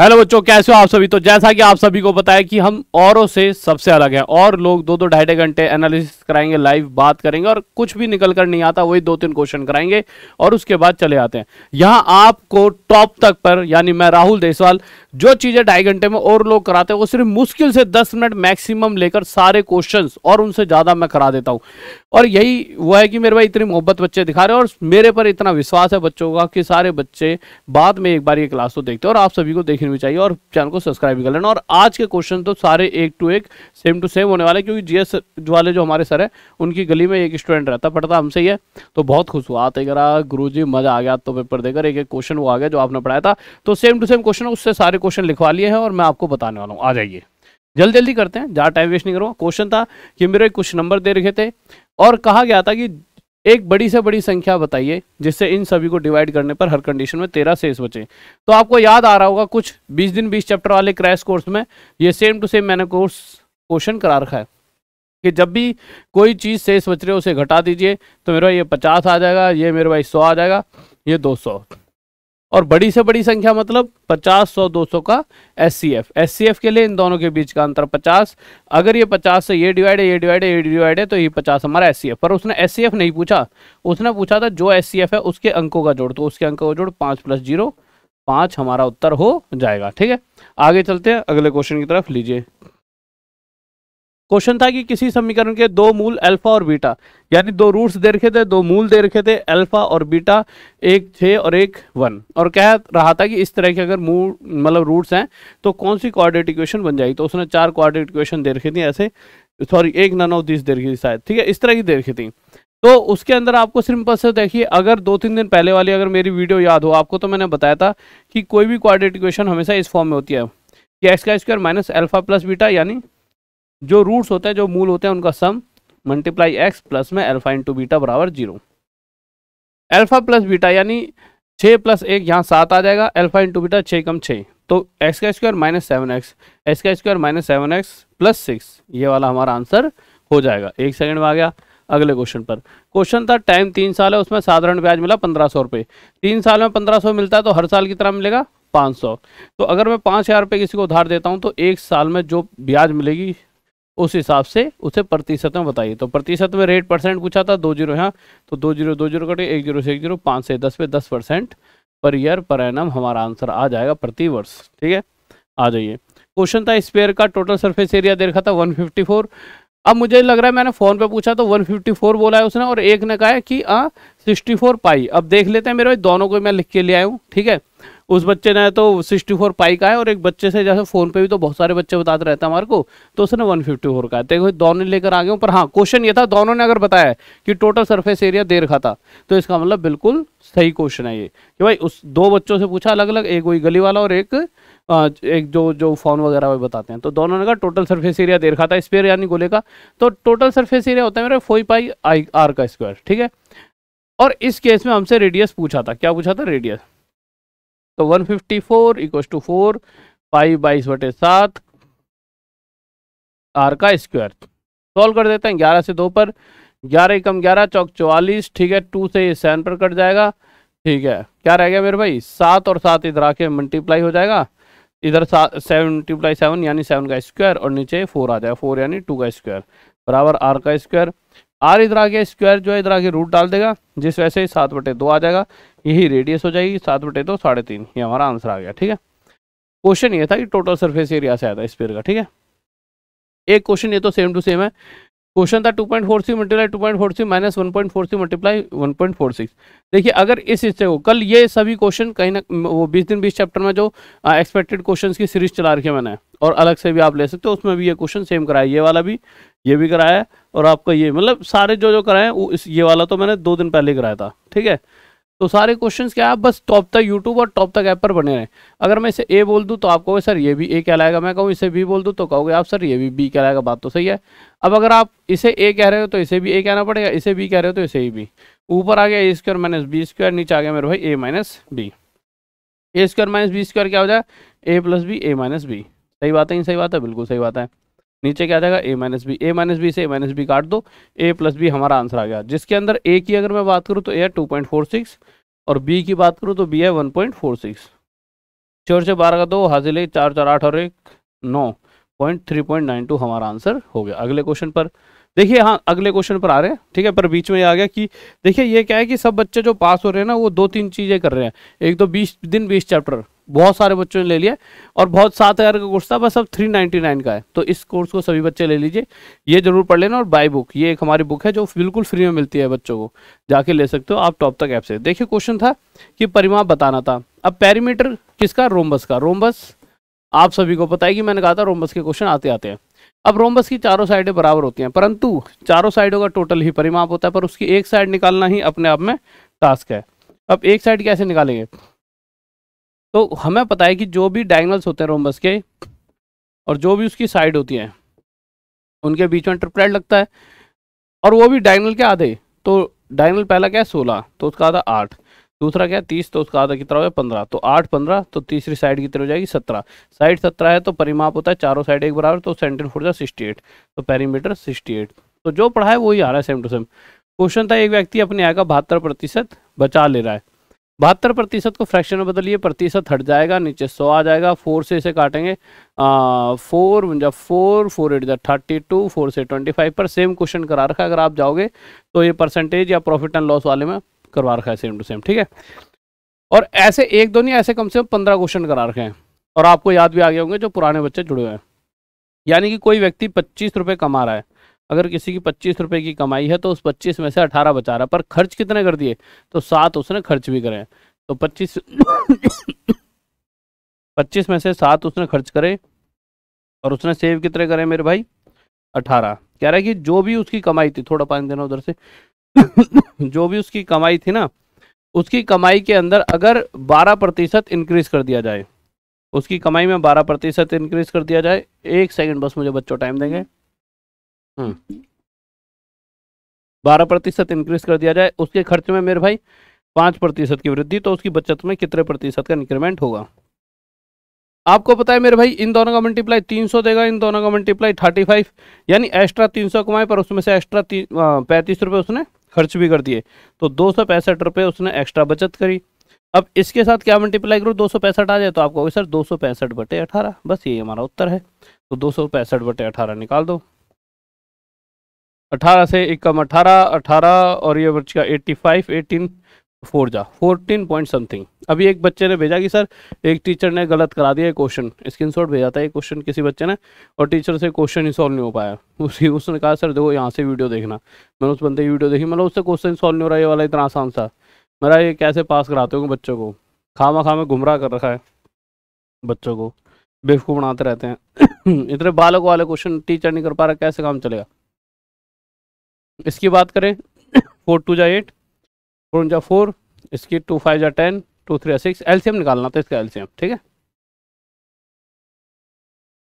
Hello बच्चों कैसे हो आप सभी तो जैसा कि आप सभी को बताया कि हम औरों से सबसे अलग हैं और लोग दो दो ढाई ढाई घंटे एनालिसिस कराएंगे लाइव बात करेंगे और कुछ भी निकल कर नहीं आता वही दो तीन क्वेश्चन कराएंगे और उसके बाद चले आते हैं यहाँ आपको टॉप तक पर यानी मैं राहुल देसवाल जो चीज़ें ढाई घंटे में और लोग कराते हैं वो सिर्फ मुश्किल से दस मिनट मैक्सिमम लेकर सारे क्वेश्चन और उनसे ज़्यादा मैं करा देता हूँ और यही वो है कि मेरे भाई इतनी मोहब्बत बच्चे दिखा रहे हैं और मेरे पर इतना विश्वास है बच्चों का कि सारे बच्चे बाद में एक बार ये क्लास तो देखते हैं और आप सभी को देखनी भी चाहिए और चैनल को सब्सक्राइब भी कर लेना और आज के क्वेश्चन तो सारे एक टू एक सेम टू सेम होने वाले क्योंकि जीएस वाले जो हमारे सर है उनकी गली में एक स्टूडेंट रहता पढ़ता हमसे ही है तो बहुत खुश हुआ आते करा गुरु जी मजा आ गया तो पेपर देकर एक एक क्वेश्चन वो आ गया जो आपने पढ़ाया था तो सेम टू सेम क्वेश्चन उससे सारे क्वेश्चन लिखवा लिए हैं और मैं आपको बताने वाला हूँ आ जाइए जल्दी जल्दी करते हैं ज़्यादा टाइम वेस्ट नहीं करूँगा क्वेश्चन था कि मेरे कुछ नंबर दे रखे थे और कहा गया था कि एक बड़ी से बड़ी संख्या बताइए जिससे इन सभी को डिवाइड करने पर हर कंडीशन में तेरह शेष बचे तो आपको याद आ रहा होगा कुछ बीस दिन बीस चैप्टर वाले क्रैश कोर्स में ये सेम टू सेम मैंने कोर्स क्वेश्चन करा रखा है कि जब भी कोई चीज़ शेष बच रही है उसे घटा दीजिए तो मेरे भाई ये पचास आ जाएगा ये मेरे भाई सौ आ जाएगा ये दो सौ और बड़ी से बड़ी संख्या मतलब 50, 100, 200 का एससीएफ एससीएफ के लिए इन दोनों के बीच का अंतर 50 अगर ये 50 से ये डिवाइड है ये डिवाइड है ये डिवाइड है तो ये 50 हमारा एससीएफ पर उसने एससीएफ नहीं पूछा उसने पूछा था जो एससीएफ है उसके अंकों का जोड़ तो उसके अंकों का जोड़ पाँच प्लस जीरो पाँच हमारा उत्तर हो जाएगा ठीक है आगे चलते हैं अगले क्वेश्चन की तरफ लीजिए क्वेश्चन था कि किसी समीकरण के दो मूल अल्फा और बीटा यानी दो रूट्स दे रखे थे दो मूल दे रखे थे अल्फा और बीटा एक छः और एक वन और कह रहा था कि इस तरह के अगर मूल मतलब रूट्स हैं तो कौन सी कोऑर्डिनेट इक्वेशन बन जाएगी तो उसने चार कोऑर्डिनेट इक्वेशन दे रखी थी ऐसे सॉरी एक नन ऑफ दिस दे रखी थी शायद ठीक है इस तरह की दे रखी थी तो उसके अंदर आपको सिंपल से देखिए अगर दो तीन दिन पहले वाली अगर मेरी वीडियो याद हो आपको तो मैंने बताया था कि कोई भी कोऑर्डिनेट इक्वेशन हमेशा इस फॉर्म में होती है कि एक्स का square minus alpha plus beta यानी जो रूट्स होते हैं जो मूल होते हैं उनका सम मल्टीप्लाई एक्स प्लस में अल्फा इंटू बीटा बराबर जीरो अल्फा प्लस बीटा यानी छः प्लस एक यहाँ सात आ जाएगा अल्फा इंटू बीटा छः कम छः तो एक्स का square minus seven x x का square minus seven x plus six ये वाला हमारा आंसर हो जाएगा एक सेकंड में आ गया अगले क्वेश्चन पर क्वेश्चन था टाइम तीन साल है उसमें साधारण ब्याज मिला पंद्रह सौ रुपये तीन साल में पंद्रह सौ मिलता है तो हर साल की तरह मिलेगा पाँच सौ तो अगर मैं पाँच हज़ार रुपये किसी को उधार देता हूँ तो एक साल में जो ब्याज मिलेगी उस हिसाब से उसे प्रतिशत में बताइए तो प्रतिशत में रेट परसेंट पूछा था दो जीरो यहाँ तो दो जीरो दो जीरो कटे एक जीरो से एक जीरो पाँच से दस पे दस percent per year per annum हमारा आंसर आ जाएगा प्रति वर्ष ठीक है आ जाइए क्वेश्चन था स्पेयर का टोटल सरफेस एरिया देखा था वन अब मुझे लग रहा है मैंने फ़ोन पे पूछा तो 154 बोला है उसने और एक ने कहा है कि आ, 64 पाई अब देख लेते हैं मेरे भाई दोनों को मैं लिख के ले आया हूँ ठीक है उस बच्चे ने तो सिक्सटी फोर पाई का है और एक बच्चे से जैसे फोन पे भी तो बहुत सारे बच्चे बताते रहते हैं हमारे को तो उसने वन फिफ्टी फोर का है देखो दोनों लेकर आ गए पर हाँ क्वेश्चन ये था दोनों ने अगर बताया कि टोटल सरफेस एरिया दे रखा था तो इसका मतलब बिल्कुल सही क्वेश्चन है ये कि भाई उस दो बच्चों से पूछा अलग अलग एक वही गली वाला और एक एक जो जो फोन वगैरह वही बताते हैं तो दोनों ने कहा टोटल सरफेस एरिया दे रखा था स्पेयर यानी गोले का तो टोटल सरफेस एरिया होता है मेरा फोई पाई आई आर का स्क्वायर ठीक है और इस केस में हमसे रेडियस पूछा था क्या पूछा था रेडियस तो 154 fifty four equal to four five बाईस बटे सात आर का स्क्वायर सॉल्व कर देते हैं ग्यारह से दो पर ग्यारह कम ग्यारह चौक चौवालीस ठीक है टू से ये सेवन पर कट जाएगा ठीक है क्या रह गया मेरे भाई सात और सात इधर आके मल्टीप्लाई हो जाएगा इधर सात सेवन मल्टीप्लाई सेवन यानी सेवन का स्क्वायर और नीचे फोर आ जाएगा फोर यानी टू का स्क्वायर बराबर आर का स्क्वायर आर इधर आ गया स्क्वायर जो है इधर आगे रूट डाल देगा जिस वजह से सात बटे दो आ जाएगा यही रेडियस हो जाएगी सात बटे दो साढ़े तीन ये हमारा आंसर आ गया ठीक है क्वेश्चन ये था कि टोटल सरफेस एरिया से आया था स्पेयर का ठीक है एक क्वेश्चन ये तो सेम टू सेम है क्वेश्चन था two point four C multiply two point four C minus one point four C multiply one point four six देखिए अगर इस हिस्से को कल ये सभी क्वेश्चन कहीं ना वो बीस दिन बीस चैप्टर में जो एक्सपेक्टेड क्वेश्चंस की सीरीज चला रखी है मैंने और अलग से भी आप ले सकते हो उसमें भी ये क्वेश्चन सेम कराया ये वाला भी ये भी कराया और आपका ये मतलब सारे जो जो कराए ये वाला तो मैंने दो दिन पहले कराया था ठीक है तो सारे क्वेश्चन क्या है बस टॉप तक यूट्यूब और टॉप तक ऐप पर बने रहे अगर मैं इसे ए बोल दूँ तो आप कहोगे सर ये भी ए कहलाएगा मैं कहूँ इसे बी बोल दूँ तो कहोगे आप सर ये भी बी कहलाएगा बात तो सही है अब अगर आप इसे ए कह रहे हो तो इसे भी ए कहना पड़ेगा इसे बी कह रहे हो तो इसे ही बी ऊपर आ गया A square minus B square नीचे आ गया मेरे भाई A minus B A square minus B square क्या हो जाए A plus B A minus B सही बात है सही बात है बिल्कुल सही बात है नीचे क्या जाएगा A minus B A minus B से ए माइनस बी काट दो ए प्लस बी हमारा आंसर आ गया जिसके अंदर ए की अगर मैं बात करूँ तो ए है टू पॉइंट फोर सिक्स और बी की बात करूँ तो बी है वन पॉइंट फोर सिक्स चोर से बारह का दो हाजिल एक चार चार आठ और एक नौ point three point nine two हमारा आंसर हो गया अगले क्वेश्चन पर देखिए हाँ अगले क्वेश्चन पर आ रहे हैं ठीक है पर बीच में ये आ गया कि देखिए ये क्या है कि सब बच्चे जो पास हो रहे हैं ना वो दो तीन चीज़ें कर रहे हैं एक तो बीस दिन बीस चैप्टर बहुत सारे बच्चों ने ले लिया और बहुत सात हज़ार का कोर्स था बस अब थ्री नाइन्टी नाइन का है तो इस कोर्स को सभी बच्चे ले लीजिए ये जरूर पढ़ लेना और बाय बुक ये एक हमारी बुक है जो बिल्कुल फ्री में मिलती है बच्चों को जाके ले सकते हो आप टॉप तक ऐप से देखिए क्वेश्चन था कि परिमाप बताना था अब पैरीमीटर किसका रोमबस का रोमबस आप सभी को पता है कि मैंने कहा था रोमबस के क्वेश्चन आते आते हैं अब रोमबस की चारों साइडें बराबर होती हैं परंतु चारों साइडों का टोटल ही परिमाप होता है पर उसकी एक साइड निकालना ही अपने आप में टास्क है अब एक साइड कैसे निकालेंगे तो हमें पता है कि जो भी डायगनल्स होते हैं रोमबस के और जो भी उसकी साइड होती है उनके बीच में ट्रिपलेट लगता है और वो भी डायगनल के आधे तो डायगनल पहला क्या है सोलह तो उसका आधा आठ दूसरा क्या है तीस तो उसका आधा कितना हो जाए पंद्रह तो आठ पंद्रह तो तीसरी साइड कितनी हो जाएगी सत्रह साइड सत्रह है तो परिमाप होता है चारों साइड एक बराबर तो सेंटर फोर जाए सिक्सटी एट तो पैरीमीटर सिक्सटी एट तो जो पढ़ा है वही आ रहा है सेम टू सेम क्वेश्चन था एक व्यक्ति अपने आय का बहत्तर प्रतिशत बचा ले रहा है बहत्तर प्रतिशत को फ्रैक्शन में बदलिए प्रतिशत हट जाएगा नीचे सौ आ जाएगा फोर से इसे काटेंगे फोर जब फोर फोर एट जब थर्टी टू फोर से ट्वेंटी फाइव पर सेम क्वेश्चन करा रखा है अगर आप जाओगे तो ये परसेंटेज या प्रॉफिट एंड लॉस वाले में करवा रखा है सेम टू सेम ठीक है और ऐसे एक दो नहीं ऐसे कम से कम पंद्रह क्वेश्चन करा रखे हैं और आपको याद भी आ गए होंगे जो पुराने बच्चे जुड़े हुए हैं यानी कि कोई व्यक्ति पच्चीस रुपये कमा रहा है अगर किसी की पच्चीस रुपए की कमाई है तो उस पच्चीस में से अठारह बचा रहा पर खर्च कितने कर दिए तो सात उसने खर्च भी करे तो पच्चीस पच्चीस में से सात उसने खर्च करे और उसने सेव कितने करे मेरे भाई अठारह कह रहा है कि जो भी उसकी कमाई थी थोड़ा पानी देना उधर से जो भी उसकी कमाई थी ना उसकी कमाई के अंदर अगर बारह प्रतिशत इंक्रीज कर दिया जाए उसकी कमाई में बारह प्रतिशत इंक्रीज कर दिया जाए एक सेकंड बस मुझे बच्चों टाइम देंगे हम्म। बारह प्रतिशत इंक्रीज कर दिया जाए उसके खर्च में मेरे भाई पाँच प्रतिशत की वृद्धि तो उसकी बचत में कितने प्रतिशत का इंक्रीमेंट होगा आपको पता है मेरे भाई इन दोनों का मल्टीप्लाई तीन सौ देगा इन दोनों का मल्टीप्लाई थर्टी फाइव यानी एक्स्ट्रा तीन सौ कमाए पर उसमें से एक्स्ट्रा पैंतीस रुपये उसने खर्च भी कर दिए तो दो सौ पैंसठ रुपये उसने एक्स्ट्रा बचत करी अब इसके साथ क्या मल्टीप्लाई करो दो सौ पैंसठ आ जाए तो आप कहोगे सर दो सौ पैंसठ बटे अठारह बस यही हमारा उत्तर है तो दो सौ पैंसठ बटे अठारह निकाल दो अठारह से एक कम अठारह अठारह और ये बच्चा एट्टी फाइव एटीन फोर जा फोर्टीन पॉइंट समथिंग अभी एक बच्चे ने भेजा कि सर एक टीचर ने गलत करा दिया क्वेश्चन स्क्रीन शॉट भेजा था एक क्वेश्चन किसी बच्चे ने और टीचर से क्वेश्चन ही सॉल्व नहीं हो पाया उसी उसने कहा सर देखो यहाँ से वीडियो देखना मैंने उस बंदे की वीडियो देखी मतलब उससे क्वेश्चन सॉल्व नहीं हो रहा ये वाला इतना आसान था मेरा ये कैसे पास कराते हो बच्चों को खामा खामा गुमराह कर रखा है बच्चों को बेवकूफ़ बनाते रहते हैं इतने बालक वाले क्वेश्चन टीचर नहीं कर पा रहा कैसे काम चलेगा इसकी बात करें फोर टू जा एट फोर जा फोर इसकी टू फाइव जा टेन टू थ्री जा सिक्स एलसीएम निकालना था इसका एलसीएम ठीक है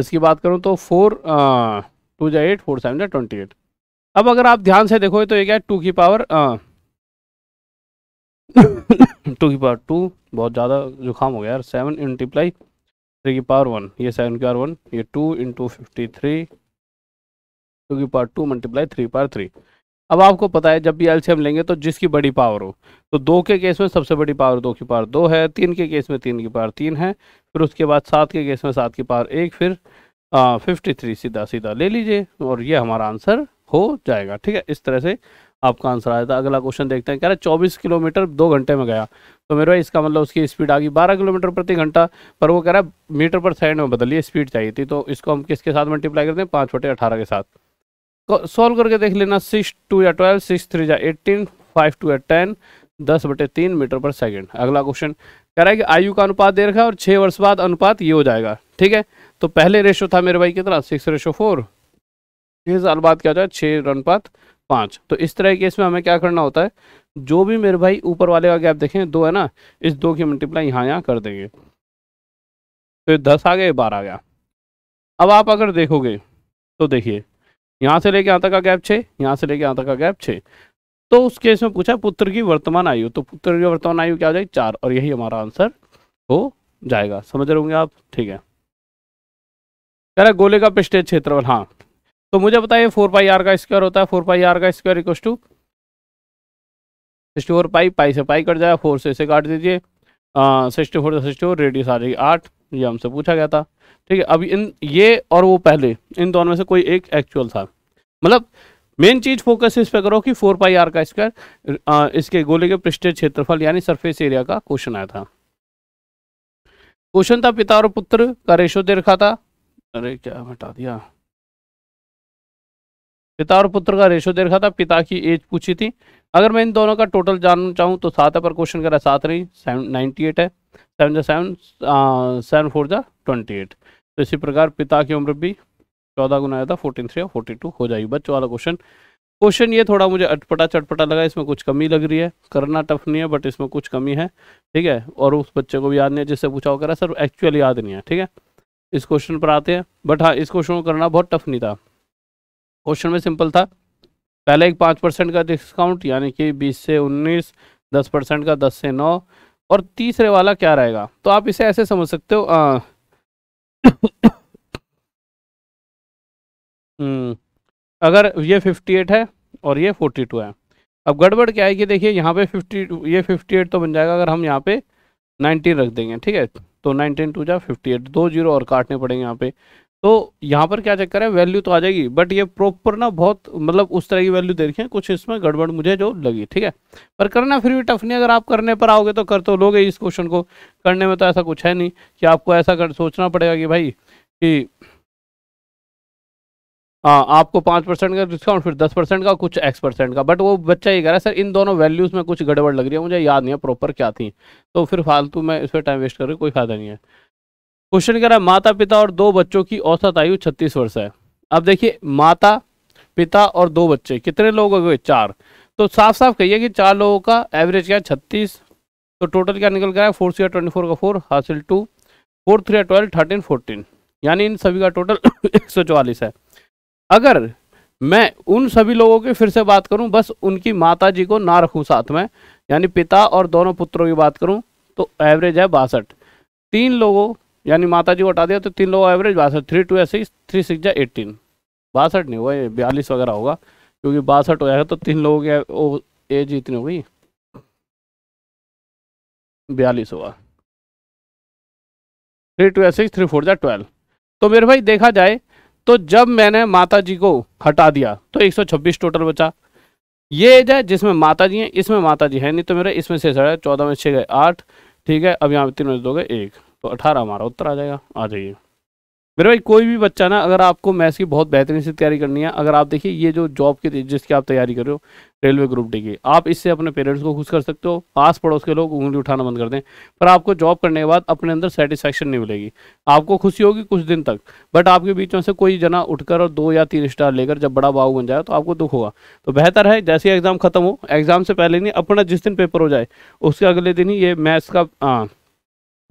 इसकी बात करूँ तो फोर टू जा एट फोर सेवन जा ट्वेंटी एट अब अगर आप ध्यान से देखोगे तो ये क्या है टू की पावर टू की पावर टू बहुत ज़्यादा जुकाम हो गया यार सेवन इंटीप्लाई थ्री की पावर वन ये सेवन की पावर वन ये two into fifty three two की टू मल्टीप्लाई थ्री पार थ्री अब आपको पता है जब भी एलसीएम लेंगे तो जिसकी बड़ी पावर हो तो दो के केस में सबसे बड़ी पावर दो की पावर दो है तीन के केस में तीन की पावर तीन है फिर उसके बाद सात के केस में सात की पावर एक फिर फिफ्टी थ्री सीधा सीधा ले लीजिए और ये हमारा आंसर हो जाएगा ठीक है इस तरह से आपका आंसर आया था अगला क्वेश्चन देखते हैं कह रहे चौबीस किलोमीटर दो घंटे में गया तो मेरे भाई इसका मतलब उसकी स्पीड आ गई बारह किलोमीटर प्रति घंटा पर वो कह रहा है मीटर पर सेकेंड में बदलिए स्पीड चाहिए थी तो इसको हम किसके साथ मल्टीप्लाई करते हैं पाँच छोटे अठारह के साथ सॉल्व करके देख लेना सिक्स टू या ट्वेल्व सिक्स थ्री या एटीन फाइव टू या टेन दस बटे तीन मीटर पर सेकेंड अगला क्वेश्चन कह रहा है कि आयु का अनुपात दे रखा है और छः वर्ष बाद अनुपात ये हो जाएगा ठीक है तो पहले रेशो था मेरे भाई कितना सिक्स रेशो फोर छः साल बाद क्या हो जाए छः अनुपात पाँच तो इस तरह के इसमें हमें क्या करना होता है जो भी मेरे भाई ऊपर वाले का गैप देखें दो है ना इस दो की मल्टीप्लाई यहाँ यहाँ कर देंगे तो दस आ गए बारह आ गया अब आप अगर देखोगे तो देखिए यहाँ से लेके यहाँ तक का गैप छे यहाँ से लेके यहाँ तक का गैप छे तो उस केस में पूछा पुत्र की वर्तमान आयु तो पुत्र की वर्तमान आयु क्या हो जाएगी चार और यही हमारा आंसर हो जाएगा समझ रहे होंगे आप ठीक है कह रहे गोले का पिस्टेज क्षेत्रफल हाँ तो मुझे बताइए फोर पाई आर का स्क्वायर होता है फोर पाई आर का square equal to sixty four pi pi से पाई कट जाएगा फोर से इसे काट दीजिए सिक्सटी फोर से सिक्सटी फोर रेडियस आ जाएगी आठ ये हमसे पूछा गया था ठीक है अब इन ये और वो पहले इन दोनों में से कोई एक एक्चुअल था मतलब मेन चीज फोकस इस पे करो कि फोर पाई आर का स्क्वायर इसके गोले के पृष्ठ क्षेत्रफल यानी सरफेस एरिया का क्वेश्चन आया था क्वेश्चन था पिता और पुत्र का रेशो दे रखा था अरे क्या हटा दिया पिता और पुत्र का रेशो दे रखा था पिता की एज पूछी थी अगर मैं इन दोनों का टोटल जानना चाहूँ तो सात है पर क्वेश्चन करा सात नहीं नाइन्टी एट है सेवन जो सेवन सेवन फोर जा ट्वेंटी एट तो इसी प्रकार पिता की उम्र भी चौदह गुना आया था फोर्टीन थ्री और फोर्टी टू हो जाएगी बच्चों वाला क्वेश्चन क्वेश्चन ये थोड़ा मुझे अटपटा चटपटा लगा इसमें कुछ कमी लग रही है करना टफ नहीं है बट इसमें कुछ कमी है ठीक है और उस बच्चे को भी याद नहीं है जिससे पूछा वगैरह सर एक्चुअल याद नहीं है ठीक है इस क्वेश्चन पर आते हैं बट हाँ इस क्वेश्चन को करना बहुत टफ नहीं था क्वेश्चन में सिंपल था पहले एक पाँच परसेंट का डिस्काउंट यानी कि बीस से उन्नीस दस परसेंट का दस से नौ और तीसरे वाला क्या रहेगा तो आप इसे ऐसे समझ सकते हो आ, हम्म, अगर ये 58 है और ये 42 है अब गड़बड़ क्या है कि देखिए यहाँ पे 50 ये 58 तो बन जाएगा अगर हम यहाँ पे 19 रख देंगे ठीक है तो 19 टू जा 58 दो जीरो और काटने पड़ेंगे यहाँ पे तो यहाँ पर क्या चक्कर है वैल्यू तो आ जाएगी बट ये प्रॉपर ना बहुत मतलब उस तरह की वैल्यू दे रखी है कुछ इसमें गड़बड़ मुझे जो लगी ठीक है पर करना फिर भी टफ नहीं अगर आप करने पर आओगे तो कर तो लोगे इस क्वेश्चन को करने में तो ऐसा कुछ है नहीं कि आपको ऐसा कर सोचना पड़ेगा कि भाई कि हाँ आपको पाँच परसेंट का डिस्काउंट फिर दस परसेंट का कुछ एक्स परसेंट का बट वो बच्चा ये कह रहा है सर इन दोनों वैल्यूज़ में कुछ गड़बड़ लग रही है मुझे याद नहीं है प्रॉपर क्या थी तो फिर फालतू मैं इस पर टाइम वेस्ट कर रही कोई फ़ायदा नहीं है क्वेश्चन कह रहा है माता पिता और दो बच्चों की औसत आयु छत्तीस वर्ष है अब देखिए माता पिता और दो बच्चे कितने लोग हो गए चार तो साफ साफ कहिए कि चार लोगों का एवरेज क्या है छत्तीस तो टोटल क्या निकल गया फोर सी ट्वेंटी फोर का फोर हासिल two four three twelve thirteen fourteen यानी इन सभी का टोटल एक सौ चवालीस है अगर मैं उन सभी लोगों की फिर से बात करूं बस उनकी माता जी को ना रखूं साथ में यानी पिता और दोनों पुत्रों की बात करूं तो एवरेज है बासठ तीन लोगों यानी माता जी को हटा दिया तो तीन लोग एवरेज बासठ थ्री टू ऐसे थ्री सिक्स जा एट्टीन बासठ नहीं हुआ बयालीस वगैरह होगा क्योंकि बासठ हो जाएगा तो तीन लोगों की एज इतनी हो गई बयालीस हुआ three two six three four जा ट्वेल्व तो मेरे भाई देखा जाए तो जब मैंने माता जी को हटा दिया तो एक सौ छब्बीस टोटल बचा ये एज है जिसमें माता जी हैं इसमें माता जी है नहीं तो मेरा इसमें से साढ़े चौदह में छः गए आठ ठीक है अब यहाँ पे तीन में दो गए एक तो अठारह हमारा उत्तर आ जाएगा आ जाइए मेरे भाई कोई भी बच्चा ना अगर आपको मैथ्स की बहुत बेहतरीन से तैयारी करनी है अगर आप देखिए ये जो जॉब की जिसकी आप तैयारी कर रहे हो रेलवे ग्रुप डी की आप इससे अपने पेरेंट्स को खुश कर सकते हो पास पड़ोस के लोग उंगली उठाना बंद कर दें पर आपको जॉब करने के बाद अपने अंदर सेटिस्फेक्शन नहीं मिलेगी आपको खुशी होगी कुछ दिन तक बट आपके बीच में से कोई जना उठकर और दो या तीन स्टार लेकर जब बड़ा बाबू बन जाए तो आपको दुख होगा तो बेहतर है जैसे एग्ज़ाम खत्म हो एग्ज़ाम से पहले नहीं अपना जिस दिन पेपर हो जाए उसके अगले दिन ही ये मैथ्स का हाँ,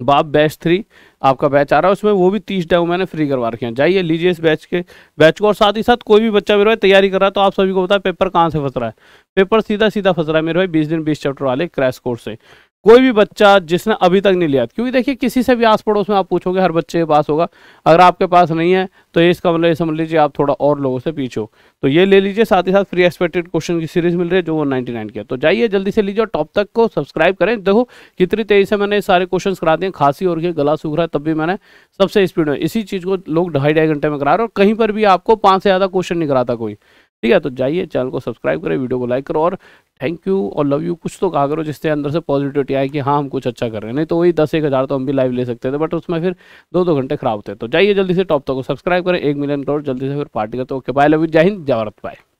बाप बैच थ्री आपका बैच आ रहा है उसमें वो भी तीस डेमो मैंने फ्री करवा रखे हैं जाइए लीजिए इस बैच के बैच को और साथ ही साथ कोई भी बच्चा मेरे भाई तैयारी कर रहा है तो आप सभी को पता है पेपर कहाँ से फंस रहा है पेपर सीधा सीधा फंस रहा है मेरे भाई बीस दिन बीस चैप्टर वाले क्रैश कोर्स से कोई भी बच्चा जिसने अभी तक नहीं लिया क्योंकि देखिए किसी से भी आस पड़ोस में आप पूछोगे हर बच्चे के पास होगा अगर आपके पास नहीं है तो ये इसका मतलब समझ लीजिए आप थोड़ा और लोगों से पीछे हो तो ये ले लीजिए साथ ही साथ फ्री एक्सपेक्टेड क्वेश्चन की सीरीज मिल रही है जो वो नाइनटी नाइन की है तो जाइए जल्दी से लीजिए और टॉप तक को सब्सक्राइब करें देखो कितनी तेजी से मैंने सारे क्वेश्चन करा दिए खांसी और गला सूख रहा है तब भी मैंने सबसे स्पीड में इसी चीज़ को लोग ढाई ढाई घंटे में करा रहे और कहीं पर भी आपको पाँच से ज़्यादा क्वेश्चन नहीं कराता कोई ठीक है तो जाइए चैनल को सब्सक्राइब करें वीडियो को लाइक करो और थैंक यू और लव यू कुछ तो कहा करो जिससे अंदर से पॉजिटिविटी आए कि हाँ हम कुछ अच्छा कर रहे हैं नहीं तो वही दस एक हज़ार तो हम भी लाइव ले सकते थे बट उसमें फिर दो दो घंटे खराब होते तो जाइए जल्दी से टॉप तक को सब्सक्राइब करें एक मिलियन करोड़ जल्दी से फिर पार्टी करते ओके बाय लव यू जय हिंद जय बाय